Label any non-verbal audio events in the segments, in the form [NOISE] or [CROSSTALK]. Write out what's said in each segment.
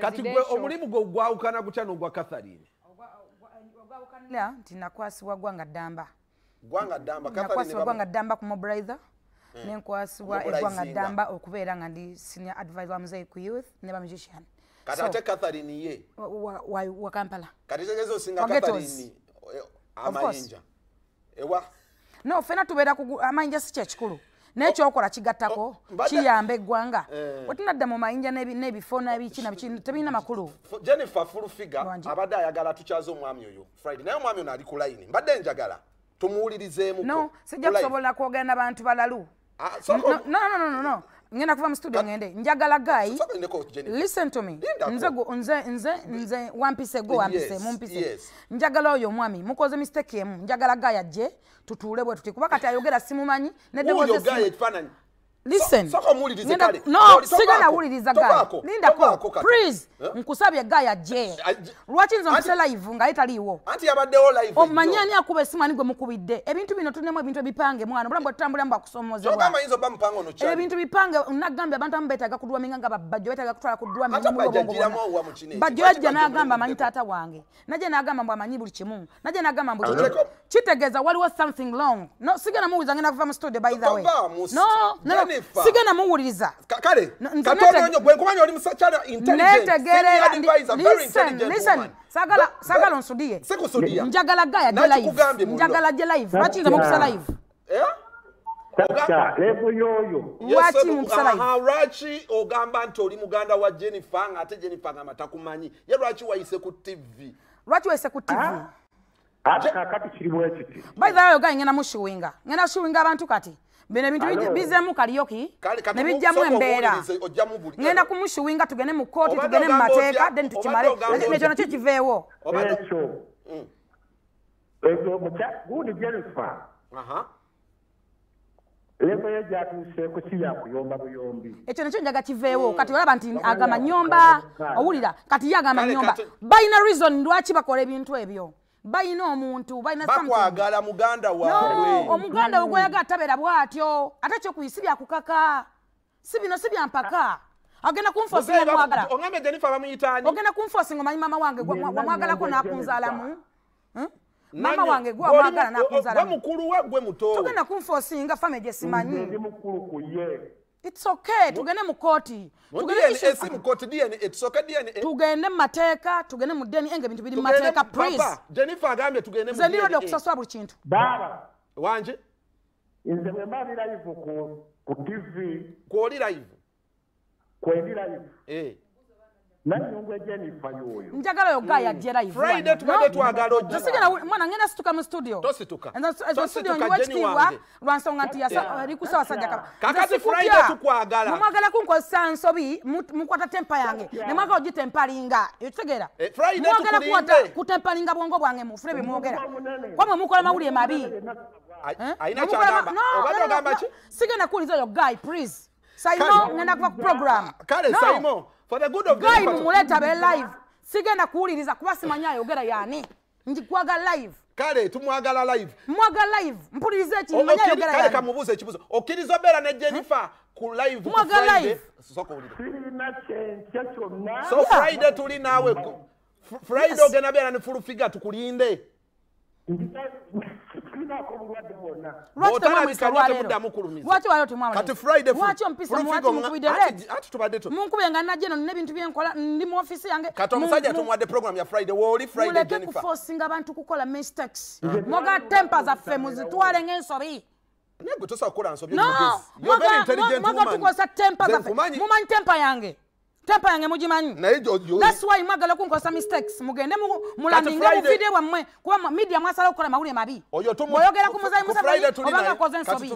kati gwe omulimu gwe ogwawukana gutya nogwa katharine ogwawukanira eh, nti nakwasibwa gwanga ddamba gwanga gwanga ddamba ku mobilizer hmm. nenkwasibwa egwanga ddamba okubeera nga ndi senior advisor wa muzai ku youth ne ba musician kati ate katharine ye wa kampala kati tegeza osinga katharine eh, amayinja ewa no fena tubeera ku amayinja si kyekikulu nekyokola kigattako oh, kiyamba eggwanga eh. otinadda mu mayinja nebifo tebirina makulu jennifer fulfiga abadde ayagala tukyaze omwami oyo friday naye omwami ono ali ku line mbadde njagala tumuwulirizeemuno sijja kusobola kwogera na bantu balalu ah, no, no, no, no, no, no. ngenda kuva mu studio ah, ngende njagala gayi listen to me nze nze nze nze wampise go wampise mumpise njagala oyo omwami mukoze mistake emu njagala gayi ajje tutuule bwe tuti kuba kati ayogera simumanyi nedebozesi Listen. So, so Nina, no, sige na uliriza gaya. Linda kwa. Please. Huh? Mkusabia gaya je. Luachinza mpisela ivunga. Ita liwo. Anti ya badeo live. O manyani ya kubesima nigo mkubide. Ebi nitu minotunemo ebi nitu bipange mwana. Mbola mbotambu ya mba kusomoze wa. Jokama inzo ba mpango no chani. Ebi nitu bipange. Unagambi ya banta mbeta ya kakuduwa minganga. Bajo weta ya kutuwa ya kuduwa minganga. Hata bajajira mwa uwa mchinezi. Bajo weta na agamba manita hata wange. Naje na agamba mwa manyibu lichimu. Naje na agamba mbuchu. Chitegeza wali was something long. No, sige na muu zangina kufama studio by the way. No, no, taifa sigana muwuliriza kale katono nyo gwe kwanya oli musachara intelligent gere, li, advisor, listen listen woman. sagala that, sagala nsudie sikusudia njagala gaya je live njagala je live lachi za mukusa live eh Dakika lebo yoyo. Wachi mumsala. Harachi ogamba ntoli muganda wa Jennifer nga ate Jennifer nga matakumanyi. Ye lwachi waise ku TV. Lwachi waise ku TV. Ah. Ah. Je... Kati kirimu ekiti. By the way, ogayenga mushuwinga. Ngena shuwinga abantu kati. bino ebintu bizemu kalioki nebijjamu embeera ŋenda kumushuwinga tugende mu kooti tugende mu mateeka then tukimale ekyo nakyo kiveewo ekyo ekyo mm. gundi jenifa levo ye gyatuuseeko si yakuyomba buyombi ekyo nakyo njaga kiveewo mm. kati olaba nti agamba nyomba owulira kati ye agamba nyomba bayina reason lwaki bakola ebintu ebyo balina omuntu balinabakwagala muganda wawe omuganda we gwoyagala tabeera bwatyo ate kyokuisi byakukaka si bino si byampaka agenda kunfosinaogenda kunfosinga omanyi mama wange wamwagalako nakunzaalamu mama hmm? wange gwewamwagala nakunzaalamu tugenda kunfosinga fame gyesimanyi it's okay tugende mu kooti tugende mumateeka tugende mu deni enga ebintu biri mumateeka nze ndirodde okusasula buli kintu wange nze bwemba ndi live ku tv kwoli live kwendi live eh. njagala yoga yajera ivuanomwana ngenda situka mu studiostudio nyiwekitibwa lwansonga nti likusawa sajjakabamwagala kunkozesa nsobi mukwata tempa yange nemwagala ogitempalinga ekitegeramwagala eh, kutempalinga bwongo bwange mufune bimwogera kwamwe mukola mawulire mabi eh? sigenda kuwuliza oyo guy please saimo ngenda kuva ku programu for the good of God. Guy mumuleta be live. Sigenda kuuliriza kuba simanya yogera yani. Njikwaga live. Kale tumwagala live. Mwaga live. Mpulirize eti manya yogera yani. Kale kamubuze chibuzo. Okirizo bela ne Jennifer ku live. Mwaga live. Soko ulide. So Friday tuli nawe. Friday ogena bela ne full figure tukulinde. ntmpa mm-hmm. zaffe muzitwalengensobimumanyi tempa yange tempa yange mugimanyi thats why mwagala okunkozesa mistakes mugende mulandinge mu vidiyo bwammwe kuba midiya mwasalao okukola mawulire mabi bweyogera ku muzayi musaobanga koze ensobi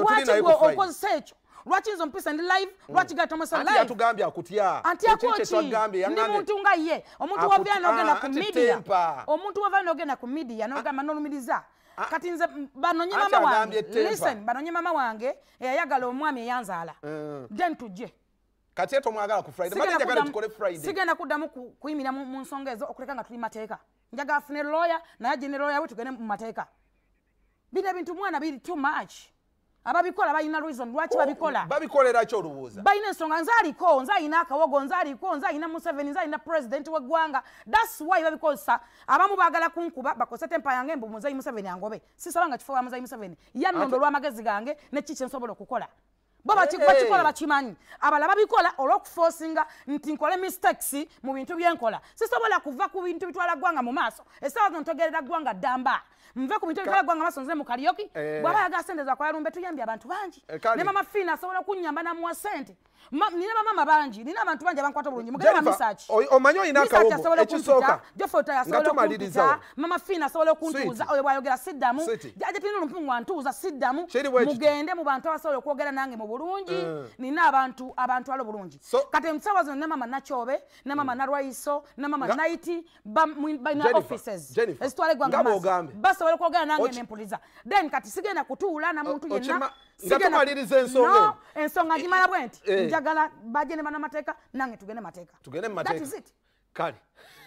lwakigwe okozesa ekyo lwaki nze omupisa ndi live mm. lwaki gatamusaliveantiakoki ndi muntu nga ye omuntu wavaa nogenda ku midiya omuntu wavaa nogenda ku midiya nogamba nolumiriza kati nze banonye mama wange listen banonye mama wange eyayagala omwami eyanzaala mm. then tujje kati etomwagala ku friday mati njagala tukole friday sigenda kuddamu kuyimira mu nsonga ezo okuleka nga tuli mateeka njagala afune lawyer naye ajine lawyer we tugende mu mateeka bino ebintu mwana biri too much ababikola balina reason lwaki oh, babikola babikolerakyo olubuuza balina ensonga nze aliko nze ayina akawogo nze aliko nze ayina museveni nze ayina purezidenti weggwanga thats why babikozesa abamu baagala kunkuba bakozesa tempa yange mbu muzayi museveni angobe sisaba nga kifo wa muzayi museveni yannondo olw'amagezi gange nekiki kyensobola okukola bo bakikola bakimanyi abala babikola olw'okufoosinga nti nkole mistakes mu bintu byenkola sisobola kuva ku bintu bitwala ggwanga mu maaso essaawa zontegerera ggwanga ddambaa nve ku bintu ebikala gwanga maaso nzire mu kalioki bwabayagala eh. sente zakwayalumbe tuyambye abantu bangi eh, ne mama fina asobola okunyamba namuwa sente nina bamama bangi nina abantu bangi abankwata bulungi mugeamamisakiomanyoinaaoaoaa mama fina asobola okuntuuza oyo bwayogera siddamu ajetinlumpungu antuuza siddamu mugende mu bantu abasobola okwogera nange mu bulungi eh. nina abantu abantu ala obulungi kati emusawa zino namama nakyobe namama narwaiso namama naiti bainaofices ezitwala egwangamas basobola okwogera nange nempuliriza then kati sigenda kutuula na muntu yenna ngatumaliriza ensonga no, ensonga e- gimala bwe nti eh. E- njagala baje ne banamateeka nange tugende mateeka tugende mumateeka kale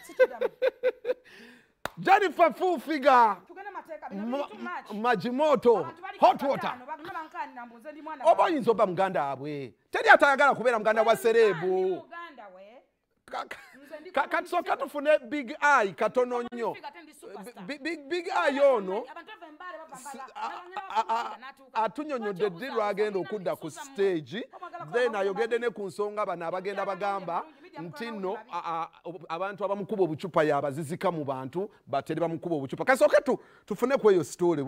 [LAUGHS] jennifer fulfiga majimoto hotwateroba oyinza oba muganda abwe teri atayagala kubeera muganda wa serebu katusoka tufune big eye katono nnyo big eye ono atunyonyodde ddi lwagenda okudda ku stage then ayogedde ne ku nsonga bano abagenda bagamba nti nno abantu abamukuba obucupa yabazizika mu bantu batere bamukuba obucupa kasoka tufune kweyo story